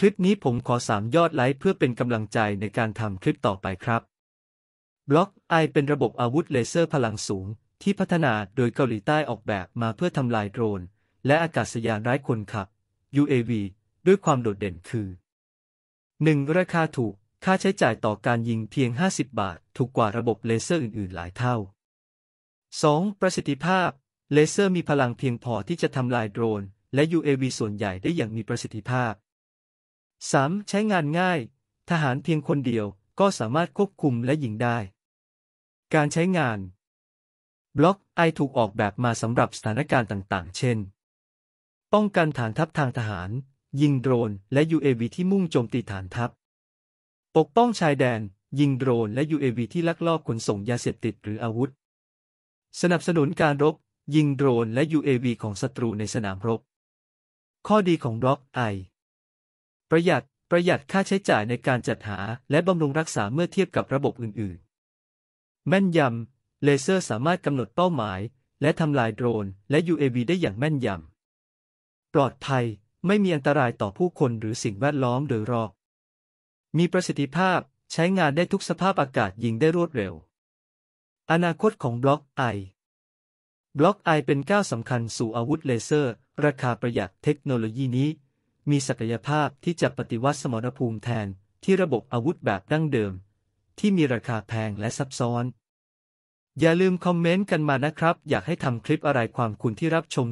คลิปนี้ผมขอสามยอดไลค์เพื่อเป็นกำลังใจในการทำคลิปต่อไปครับ บล็อกไอเป็นระบบอาวุธเลเซอร์พลังสูง ที่พัฒนาโดยเกาหลีใต้ออกแบบมาเพื่อทำลายโดรน และอากาศยานไร้คนขับ UAV ด้วยความโดดเด่นคือ 1. ราคาถูกค่าใช้จ่ายต่อการยิงเพียง 50 บาท ถูกกว่าระบบเลเซอร์อื่นๆหลายเท่า 2. ประสิทธิภาพเลเซอร์ มีพลังเพียงพอที่จะทำลายโดรนและ UAV ส่วนใหญ่ได้อย่างมีประสิทธิภาพ 3. ใช้งานง่าย ทหารเพียงคนเดียวก็สามารถควบคุมและยิงได้ การใช้งาน บล็อกไอถูกออกแบบมาสำหรับสถานการณ์ต่าง ๆ เช่น ป้องกันฐานทัพทางทหาร ยิงโดรน และ UAV ที่มุ่งโจมตีฐานทัพ ปกป้องชายแดน ยิงโดรน และ UAV ที่ลักลอบขนส่งยาเสพติดหรืออาวุธ สนับสนุนการรบ ยิงโดรน และ UAV ของศัตรูในสนามรบ ข้อดีของบล็อกไอประหยัด ประหยัดค่าใช้จ่ายในการจัดหา และบำรุงรักษาเมื่อเทียบกับระบบอื่น ๆ แม่นยำ เลเซอร์สามารถกำหนดเป้าหมาย และทำลายโดรน และ UAV ได้อย่างแม่นยำ ปลอดภัย ไม่มีอันตรายต่อผู้คนหรือสิ่งแวดล้อมโดยรอบมีประสิทธิภาพ ใช้งานได้ทุกสภาพอากาศ ยิงได้รวดเร็ว อนาคตของบล็อกไอบล็อกไอเป็นก้าวสำคัญสู่อาวุธเลเซอร์ ราคาประหยัดเทคโนโลยีนี้มีศักยภาพที่จะปฏิวัติสมรภูมิแทน ที่ระบบอาวุธแบบดั้งเดิม ที่มีราคาแพงและซับซ้อน อย่าลืมคอมเมนต์กันมานะครับ อยากให้ทำคลิปอะไรความคุณที่รับชม